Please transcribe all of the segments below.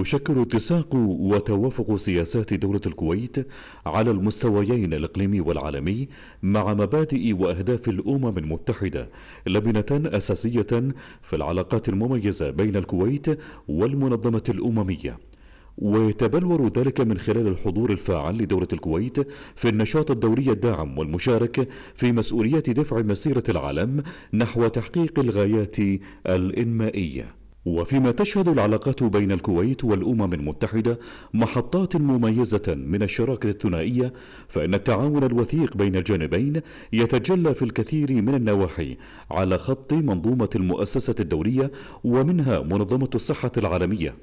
يشكل اتساق وتوافق سياسات دولة الكويت على المستويين الإقليمي والعالمي مع مبادئ وأهداف الأمم المتحدة لبنة أساسية في العلاقات المميزة بين الكويت والمنظمة الأممية ويتبلور ذلك من خلال الحضور الفاعل لدولة الكويت في النشاط الدولي الداعم والمشارك في مسؤوليات دفع مسيرة العالم نحو تحقيق الغايات الإنمائية وفيما تشهد العلاقات بين الكويت والأمم المتحدة محطات مميزة من الشراكة الثنائية فإن التعاون الوثيق بين الجانبين يتجلى في الكثير من النواحي على خط منظومة المؤسسة الدولية ومنها منظمة الصحة العالمية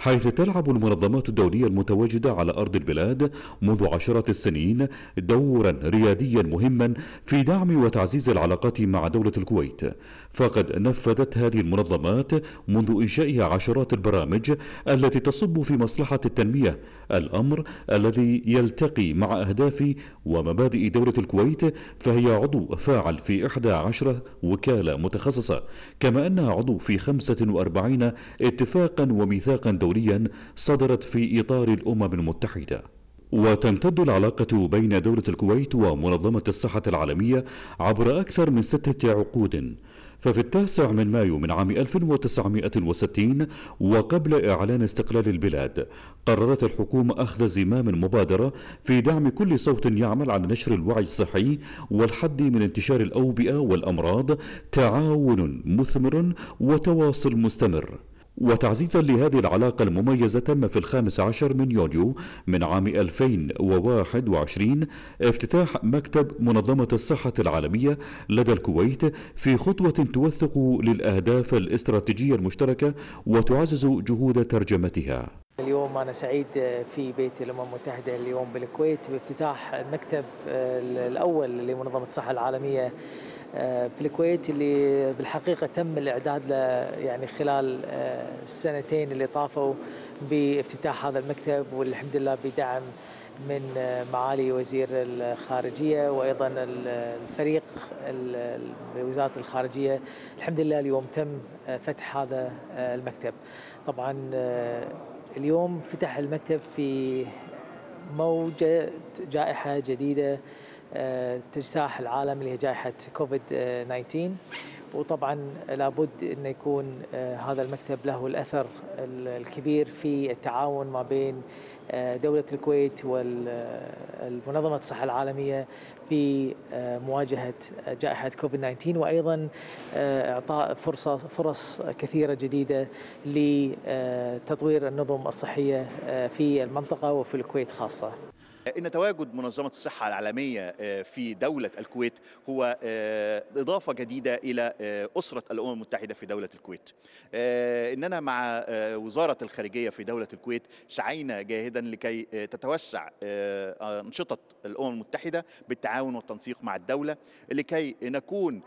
حيث تلعب المنظمات الدولية المتواجدة على أرض البلاد منذ عشرة السنين دورا رياديا مهما في دعم وتعزيز العلاقات مع دولة الكويت فقد نفذت هذه المنظمات منذ إنشائها عشرات البرامج التي تصب في مصلحة التنمية الأمر الذي يلتقي مع أهداف ومبادئ دولة الكويت فهي عضو فاعل في 11 وكالة متخصصة كما أنها عضو في 45 اتفاقا وميثاقا دوليا دوليا صدرت في إطار الأمم المتحدة وتمتد العلاقة بين دولة الكويت ومنظمة الصحة العالمية عبر أكثر من ستة عقود ففي التاسع من مايو من عام 1960 وقبل إعلان استقلال البلاد قررت الحكومة أخذ زمام المبادره في دعم كل صوت يعمل على نشر الوعي الصحي والحد من انتشار الأوبئة والأمراض تعاون مثمر وتواصل مستمر وتعزيزا لهذه العلاقة المميزة تم في الخامس عشر من يوليو من عام 2021 افتتاح مكتب منظمة الصحة العالمية لدى الكويت في خطوة توثق للأهداف الاستراتيجية المشتركة وتعزز جهود ترجمتها اليوم أنا سعيد في بيت الأمم المتحدة اليوم بالكويت بافتتاح المكتب الأول لمنظمة الصحة العالمية آه، في الكويت اللي بالحقيقه تم الاعداد له يعني خلال آه، السنتين اللي طافوا بافتتاح هذا المكتب والحمد لله بدعم من آه، معالي وزير الخارجيه وايضا الفريق بوزاره الخارجيه الحمد لله اليوم تم فتح هذا المكتب طبعا اليوم فتح المكتب في موجه جائحه جديده تجتاح العالم اللي هي جائحة كوفيد 19 وطبعا لابد أن يكون آه، هذا المكتب له الأثر الكبير في التعاون ما بين آه، دولة الكويت والمنظمة آه، الصحة العالمية في مواجهة جائحة كوفيد 19 وأيضا إعطاء فرصة فرص كثيرة جديدة لتطوير النظم الصحية في المنطقة وفي الكويت خاصة ان تواجد منظمه الصحه العالميه آه، في دوله الكويت هو آه، اضافه جديده الى آه، اسره الامم المتحده في دوله الكويت. اننا مع وزاره الخارجيه في دوله الكويت سعينا جاهدا لكي تتوسع انشطه الامم المتحده بالتعاون والتنسيق مع الدوله لكي نكون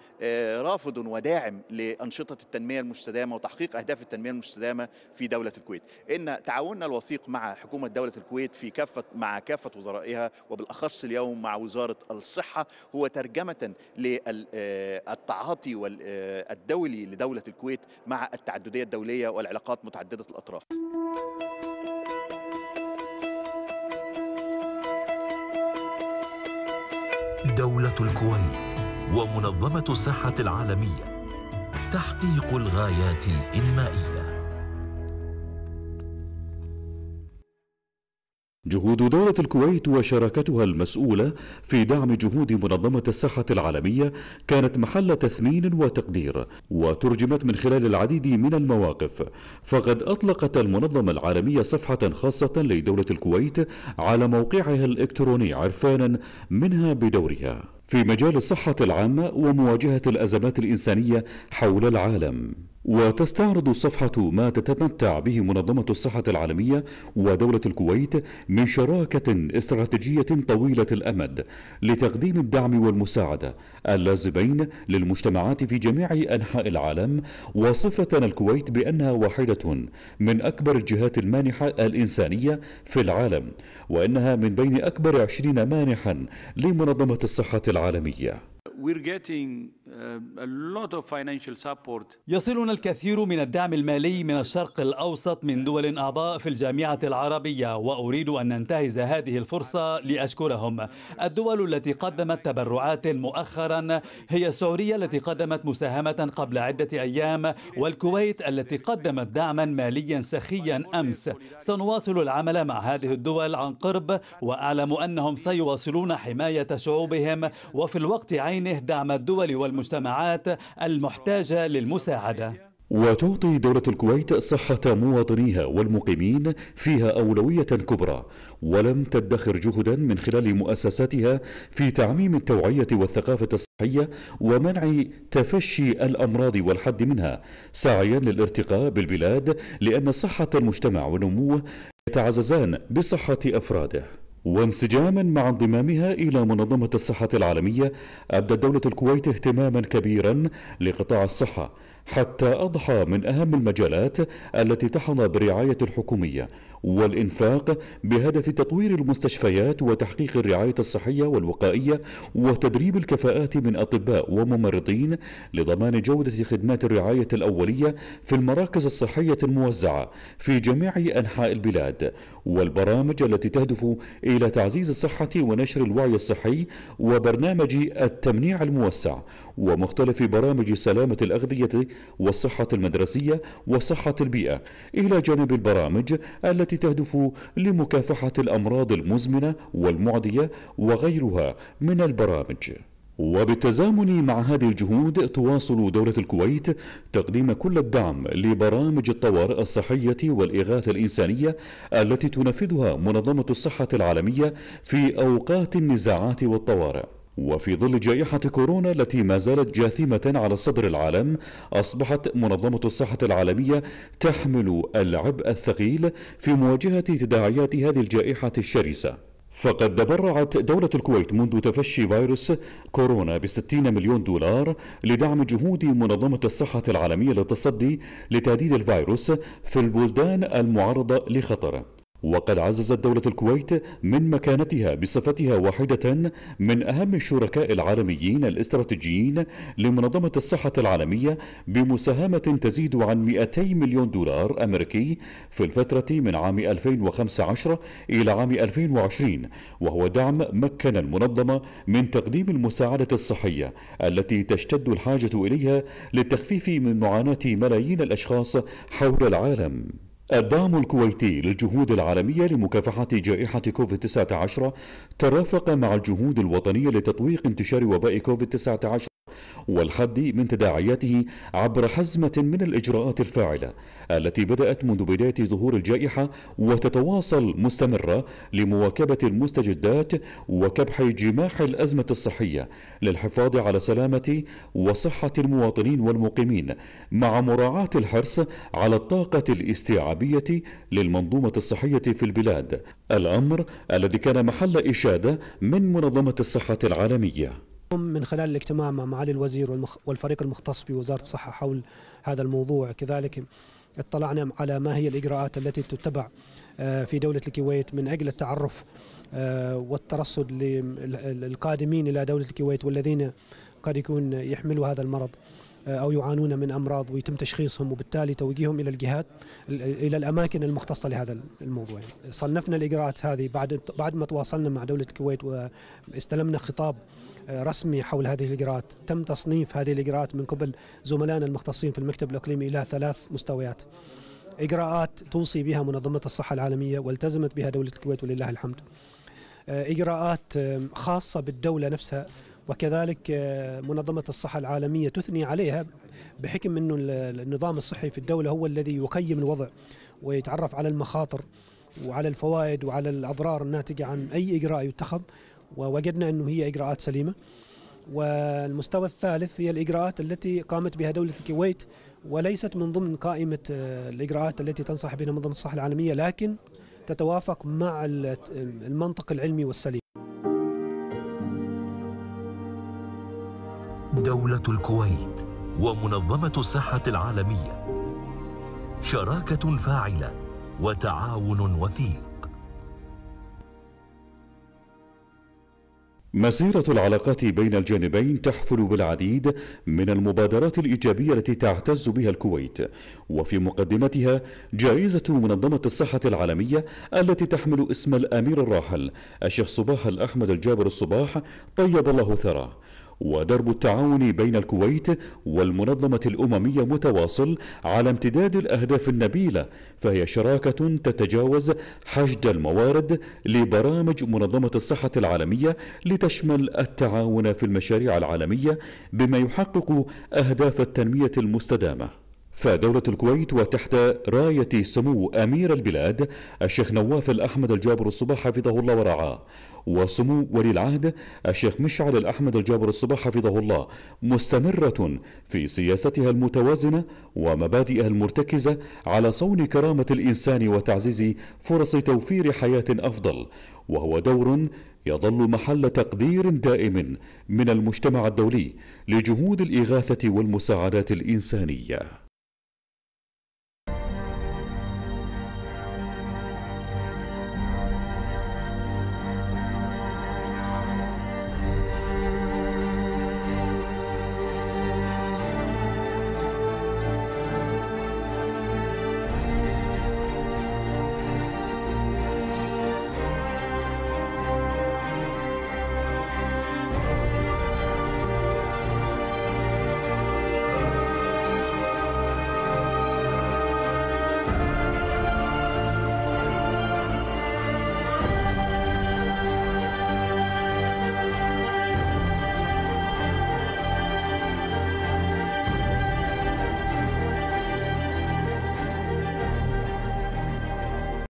رافض وداعم لانشطه التنميه المستدامه وتحقيق اهداف التنميه المستدامه في دوله الكويت. ان تعاوننا الوثيق مع حكومه دوله الكويت في كافه مع كافه وزارات وزرائها وبالاخص اليوم مع وزاره الصحه هو ترجمه للتعاطي آه، آه، الدولي لدوله الكويت مع التعدديه الدوليه والعلاقات متعدده الاطراف. دولة الكويت ومنظمة الصحة العالمية تحقيق الغايات الإنمائية جهود دولة الكويت وشراكتها المسؤولة في دعم جهود منظمة الصحة العالمية كانت محل تثمين وتقدير وترجمت من خلال العديد من المواقف فقد أطلقت المنظمة العالمية صفحة خاصة لدولة الكويت على موقعها الإلكتروني عرفانا منها بدورها في مجال الصحة العامة ومواجهة الأزمات الإنسانية حول العالم وتستعرض الصفحة ما تتمتع به منظمة الصحة العالمية ودولة الكويت من شراكة استراتيجية طويلة الأمد لتقديم الدعم والمساعدة اللازمين للمجتمعات في جميع أنحاء العالم وصفة الكويت بأنها واحدة من أكبر الجهات المانحة الإنسانية في العالم وأنها من بين أكبر عشرين مانحا لمنظمة الصحة العالمية We're getting يصلنا الكثير من الدعم المالي من الشرق الأوسط من دول أعضاء في الجامعة العربية وأريد أن ننتهز هذه الفرصة لأشكرهم الدول التي قدمت تبرعات مؤخرا هي السعودية التي قدمت مساهمة قبل عدة أيام والكويت التي قدمت دعما ماليا سخيا أمس سنواصل العمل مع هذه الدول عن قرب وأعلم أنهم سيواصلون حماية شعوبهم وفي الوقت عينه دعم الدول وال والمجتمعات المحتاجة للمساعدة وتعطي دولة الكويت صحة مواطنيها والمقيمين فيها أولوية كبرى ولم تدخر جهدا من خلال مؤسساتها في تعميم التوعية والثقافة الصحية ومنع تفشي الأمراض والحد منها سعيا للارتقاء بالبلاد لأن صحة المجتمع ونموه يتعززان بصحة أفراده وانسجاما مع انضمامها إلى منظمة الصحة العالمية أبدت دولة الكويت اهتماما كبيرا لقطاع الصحة حتى أضحى من أهم المجالات التي تحظى بالرعاية الحكومية والإنفاق بهدف تطوير المستشفيات وتحقيق الرعاية الصحية والوقائية وتدريب الكفاءات من أطباء وممرضين لضمان جودة خدمات الرعاية الأولية في المراكز الصحية الموزعة في جميع أنحاء البلاد والبرامج التي تهدف إلى تعزيز الصحة ونشر الوعي الصحي وبرنامج التمنيع الموسع ومختلف برامج سلامة الأغذية والصحة المدرسية وصحة البيئة إلى جانب البرامج التي تهدف لمكافحة الأمراض المزمنة والمعدية وغيرها من البرامج وبالتزامن مع هذه الجهود تواصل دولة الكويت تقديم كل الدعم لبرامج الطوارئ الصحية والإغاثة الإنسانية التي تنفذها منظمة الصحة العالمية في أوقات النزاعات والطوارئ وفي ظل جائحة كورونا التي ما زالت جاثمة على صدر العالم أصبحت منظمة الصحة العالمية تحمل العبء الثقيل في مواجهة تداعيات هذه الجائحة الشرسة فقد تبرعت دولة الكويت منذ تفشي فيروس كورونا ب 60 مليون دولار لدعم جهود منظمة الصحة العالمية للتصدي لتهديد الفيروس في البلدان المعرضة لخطره وقد عززت دولة الكويت من مكانتها بصفتها واحدة من أهم الشركاء العالميين الاستراتيجيين لمنظمة الصحة العالمية بمساهمة تزيد عن 200 مليون دولار أمريكي في الفترة من عام 2015 إلى عام 2020 وهو دعم مكن المنظمة من تقديم المساعدة الصحية التي تشتد الحاجة إليها للتخفيف من معاناة ملايين الأشخاص حول العالم الدعم الكويتي للجهود العالمية لمكافحة جائحة كوفيد-19 ترافق مع الجهود الوطنية لتطويق انتشار وباء كوفيد-19 والحد من تداعياته عبر حزمة من الإجراءات الفاعلة التي بدأت منذ بداية ظهور الجائحة وتتواصل مستمرة لمواكبة المستجدات وكبح جماح الأزمة الصحية للحفاظ على سلامة وصحة المواطنين والمقيمين مع مراعاة الحرص على الطاقة الاستيعابية للمنظومة الصحية في البلاد الأمر الذي كان محل إشادة من منظمة الصحة العالمية من خلال الاجتماع مع معالي الوزير والفريق المختص في وزارة الصحة حول هذا الموضوع كذلك اطلعنا على ما هي الإجراءات التي تتبع آه، في دولة الكويت من أجل التعرف آه، والترصد للقادمين إلى دولة الكويت والذين قد يكون يحملوا هذا المرض آه، أو يعانون من أمراض ويتم تشخيصهم وبالتالي توجيههم إلى الجهات إلى الأماكن المختصة لهذا الموضوع صنفنا الإجراءات هذه بعد بعد ما تواصلنا مع دولة الكويت واستلمنا خطاب رسمي حول هذه الإجراءات تم تصنيف هذه الإجراءات من قبل زملائنا المختصين في المكتب الإقليمي إلى ثلاث مستويات إجراءات توصي بها منظمة الصحة العالمية والتزمت بها دولة الكويت ولله الحمد آه، إجراءات خاصة بالدولة نفسها وكذلك آه، منظمة الصحة العالمية تثني عليها بحكم أنه النظام الصحي في الدولة هو الذي يقيم الوضع ويتعرف على المخاطر وعلى الفوائد وعلى الأضرار الناتجة عن أي إجراء يتخذ ووجدنا أنه هي إجراءات سليمة والمستوى الثالث هي الإجراءات التي قامت بها دولة الكويت وليست من ضمن قائمة آه، الإجراءات التي تنصح بها منظمة الصحة العالمية لكن تتوافق مع آه، المنطق العلمي والسليم دولة الكويت ومنظمة الصحة العالمية شراكة فاعلة وتعاون وثيق مسيرة العلاقات بين الجانبين تحفل بالعديد من المبادرات الإيجابية التي تعتز بها الكويت وفي مقدمتها جائزة منظمة الصحة العالمية التي تحمل اسم الأمير الراحل الشيخ صباح الأحمد الجابر الصباح طيب الله ثراه ودرب التعاون بين الكويت والمنظمة الأممية متواصل على امتداد الأهداف النبيلة فهي شراكة تتجاوز حشد الموارد لبرامج منظمة الصحة العالمية لتشمل التعاون في المشاريع العالمية بما يحقق أهداف التنمية المستدامة فدولة الكويت وتحت راية سمو أمير البلاد الشيخ نواف الأحمد الجابر الصباح حفظه الله ورعاه وسمو ولي العهد الشيخ مشعل الأحمد الجابر الصباح حفظه الله مستمرة في سياستها المتوازنة ومبادئها المرتكزة على صون كرامة الإنسان وتعزيز فرص توفير حياة أفضل وهو دور يظل محل تقدير دائم من المجتمع الدولي لجهود الإغاثة والمساعدات الإنسانية